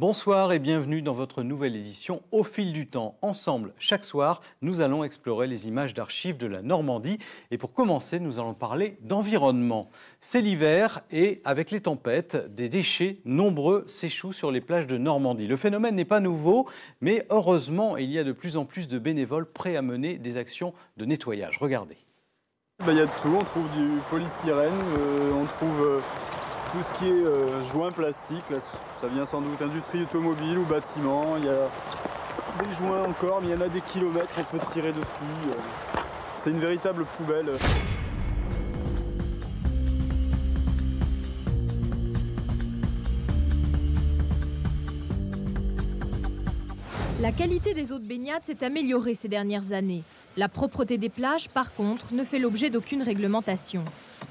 Bonsoir et bienvenue dans votre nouvelle édition Au fil du temps. Ensemble, chaque soir, nous allons explorer les images d'archives de la Normandie. Et pour commencer, nous allons parler d'environnement. C'est l'hiver et avec les tempêtes, des déchets nombreux s'échouent sur les plages de Normandie. Le phénomène n'est pas nouveau, mais heureusement, il y a de plus en plus de bénévoles prêts à mener des actions de nettoyage. Regardez. Ben, il y a de tout, on trouve du polystyrène, euh, on trouve... Euh, tout ce qui est euh, joints plastiques, ça vient sans doute industrie automobile ou bâtiment, il y a des joints encore, mais il y en a des kilomètres, on peut tirer dessus. Euh. C'est une véritable poubelle. La qualité des eaux de baignade s'est améliorée ces dernières années. La propreté des plages, par contre, ne fait l'objet d'aucune réglementation.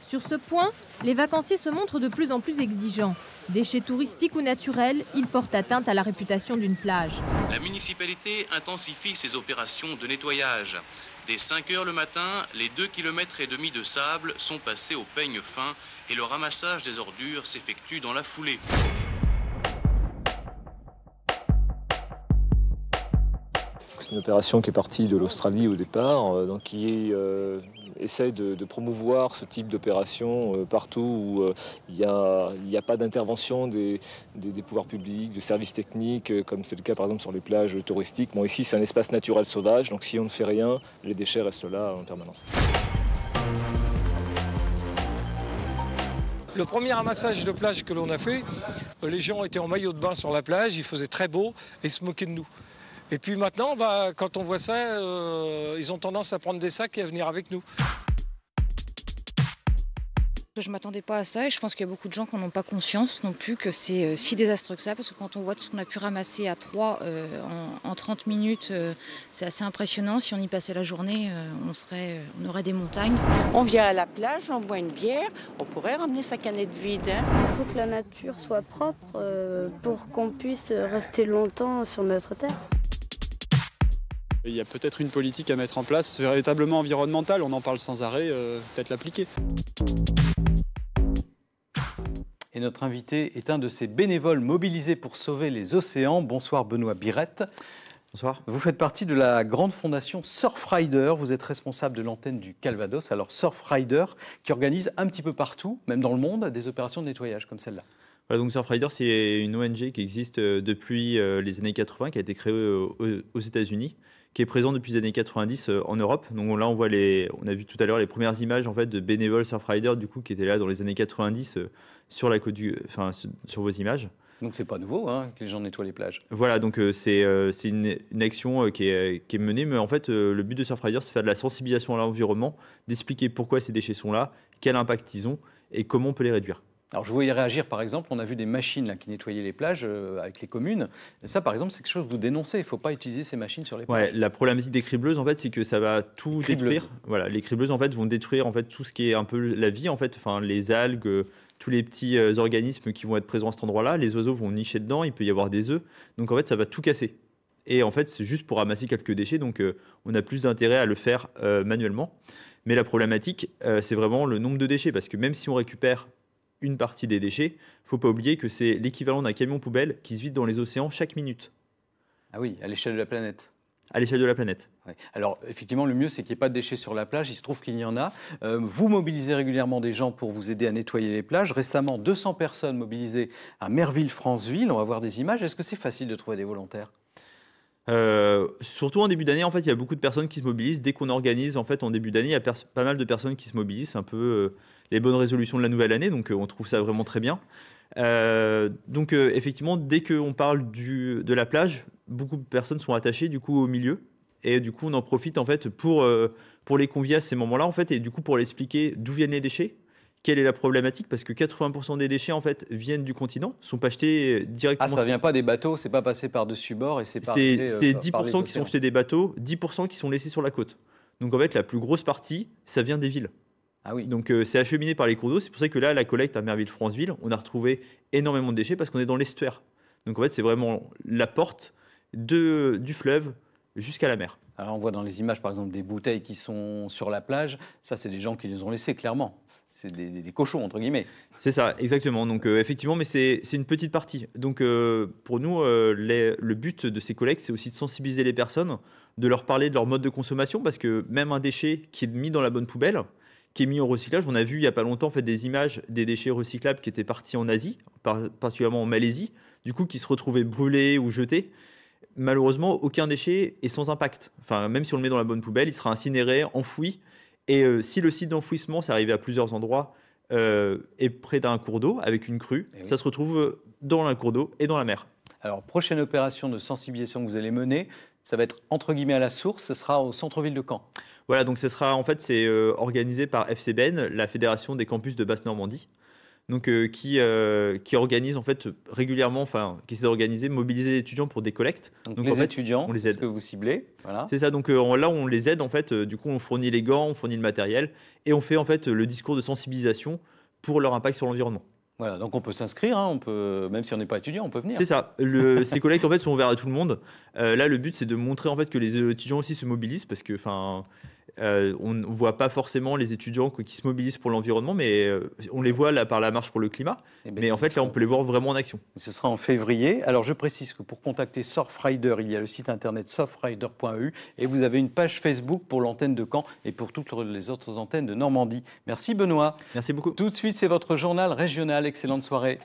Sur ce point, les vacanciers se montrent de plus en plus exigeants. Déchets touristiques ou naturels, ils portent atteinte à la réputation d'une plage. La municipalité intensifie ses opérations de nettoyage. Dès 5 heures le matin, les 2,5 km et demi de sable sont passés au peigne fin et le ramassage des ordures s'effectue dans la foulée. C'est une opération qui est partie de l'Australie au départ, euh, donc qui est euh, essaie de, promouvoir ce type d'opération euh, partout où euh, il n'y a, pas d'intervention des, pouvoirs publics, de services techniques, euh, comme c'est le cas par exemple sur les plages touristiques. ici, c'est un espace naturel sauvage, donc si on ne fait rien, les déchets restent là en permanence. Le premier ramassage de plage que l'on a fait, les gens étaient en maillot de bain sur la plage, il faisait très beau et se moquaient de nous. Et puis maintenant, bah, quand on voit ça, euh, ils ont tendance à prendre des sacs et à venir avec nous. Je ne m'attendais pas à ça et je pense qu'il y a beaucoup de gens qui n'ont ont pas conscience non plus que c'est euh, si désastreux que ça parce que quand on voit tout ce qu'on a pu ramasser à 3 euh, en, 30 minutes, c'est assez impressionnant. Si on y passait la journée, on, serait, on aurait des montagnes. On vient à la plage, on boit une bière, on pourrait ramener sa canette vide. Hein. Il faut que la nature soit propre pour qu'on puisse rester longtemps sur notre terre. Il y a peut-être une politique à mettre en place véritablement environnementale, on en parle sans arrêt, euh, peut-être l'appliquer. Et notre invité est un de ces bénévoles mobilisés pour sauver les océans. Bonsoir Benoît Birette. Bonsoir. Vous faites partie de la grande fondation Surfrider. Vous êtes responsable de l'antenne du Calvados. Alors Surfrider qui organise un petit peu partout, même dans le monde, des opérations de nettoyage comme celle-là donc Surfrider, c'est une ONG qui existe euh, depuis euh, les années 80, qui a été créée euh, aux États-Unis, qui est présente depuis les années 90 en Europe. Donc là, on voit les, on a vu tout à l'heure les premières images en fait de bénévoles Surfrider, du coup, qui étaient là dans les années 90 sur la côte du, enfin, sur vos images. Donc c'est pas nouveau hein, que les gens nettoient les plages. Voilà, donc c'est c'est une, action qui, est, qui, est, menée, mais en fait le but de Surfrider c'est de faire de la sensibilisation à l'environnement, d'expliquer pourquoi ces déchets sont là, quel impact ils ont et comment on peut les réduire. Alors je voyais réagir par exemple, on a vu des machines qui nettoyaient les plages euh, avec les communes. ça par exemple c'est quelque chose que vous dénoncez, il ne faut pas utiliser ces machines sur les plages. la problématique des cribleuses en fait c'est que ça va tout détruire. Voilà, les cribleuses en fait vont détruire en fait tout ce qui est un peu la vie en fait, enfin les algues, euh, tous les petits euh, organismes qui vont être présents à cet endroit-là, les oiseaux vont nicher dedans, il peut y avoir des œufs. Donc en fait ça va tout casser. Et en fait c'est juste pour ramasser quelques déchets, donc on a plus d'intérêt à le faire manuellement. Mais la problématique, c'est vraiment le nombre de déchets, parce que même si on récupère une partie des déchets, faut pas oublier que c'est l'équivalent d'un camion poubelle qui se vide dans les océans chaque minute. Ah oui, à l'échelle de la planète. À l'échelle de la planète. Alors, effectivement, le mieux, c'est qu'il n'y ait pas de déchets sur la plage. Il se trouve qu'il y en a. Euh, vous mobilisez régulièrement des gens pour vous aider à nettoyer les plages. Récemment, 200 personnes mobilisées à Merville-Franceville. On va voir des images. Est-ce que c'est facile de trouver des volontaires euh, surtout en début d'année, en fait, il y a beaucoup de personnes qui se mobilisent. Dès qu'on organise, en fait, en début d'année, il y a pas mal de personnes qui se mobilisent. Un peu, euh, les bonnes résolutions de la nouvelle année. Donc, euh, on trouve ça vraiment très bien. Euh, donc euh, effectivement, dès qu'on parle de la plage, beaucoup de personnes sont attachées du coup au milieu. Et du coup, on en profite en fait pour, pour les convier à ces moments-là en fait, et du coup pour leur expliquer d'où viennent les déchets, quelle est la problématique, parce que 80% des déchets en fait viennent du continent, sont pas achetés directement. Ah, ça vient pas des bateaux, c'est pas passé par-dessus bord et c'est pas. C'est 10% qui sont jetés des bateaux, 10% qui sont laissés sur la côte. Donc en fait, la plus grosse partie, ça vient des villes. Ah Donc euh, c'est acheminé par les cours d'eau. C'est pour ça que là, la collecte à Merville-Franceville, on a retrouvé énormément de déchets parce qu'on est dans l'estuaire. Donc en fait, c'est vraiment la porte du fleuve jusqu'à la mer. Alors on voit dans les images par exemple des bouteilles qui sont sur la plage, ça c'est des gens qui nous ont laissés, clairement. C'est des, cochons entre guillemets. C'est ça, exactement. Donc euh, effectivement, mais c'est une petite partie. Donc euh, pour nous, le but de ces collectes, c'est aussi de sensibiliser les personnes, de leur parler de leur mode de consommation, parce que même un déchet qui est mis dans la bonne poubelle, qui est mis au recyclage. On a vu il n'y a pas longtemps en fait, des images des déchets recyclables qui étaient partis en Asie, particulièrement en Malaisie, du coup qui se retrouvaient brûlés ou jetés. Malheureusement, aucun déchet est sans impact. Enfin, même si on le met dans la bonne poubelle, il sera incinéré, enfoui. Et euh, si le site d'enfouissement, s'est arrivé à plusieurs endroits, euh, est près d'un cours d'eau avec une crue, eh ça se retrouve dans un cours d'eau et dans la mer. Alors, prochaine opération de sensibilisation que vous allez mener, ça va être entre guillemets à la source, ce sera au centre-ville de Caen. Voilà, donc ce sera en fait c'est euh, organisé par FCBN, la Fédération des campus de Basse Normandie. Donc euh, qui, euh, qui organise en fait régulièrement, enfin qui s'est organisé, mobiliser les étudiants pour des collectes. Donc, les étudiants, on les ce que vous ciblez, voilà. C'est ça. Donc là on les aide en fait. du coup on fournit les gants, on fournit le matériel et on fait en fait le discours de sensibilisation pour leur impact sur l'environnement. Voilà, donc on peut s'inscrire, hein, on peut, même si on n'est pas étudiant, on peut venir. C'est ça. Le, ces collègues en fait sont ouverts à tout le monde. Euh, là, le but c'est de montrer en fait que les euh, étudiants aussi se mobilisent parce que, enfin, euh, on ne voit pas forcément les étudiants qui se mobilisent pour l'environnement, mais euh, on les voit là par la marche pour le climat. Eh ben, mais en fait, là, on peut les voir vraiment en action. Ce sera en février. Alors, je précise que pour contacter Surfrider, il y a le site internet surfrider.eu et vous avez une page Facebook pour l'antenne de Caen et pour toutes les autres antennes de Normandie. Merci, Benoît. Merci beaucoup. Tout de suite, c'est votre journal régional. Excellente soirée.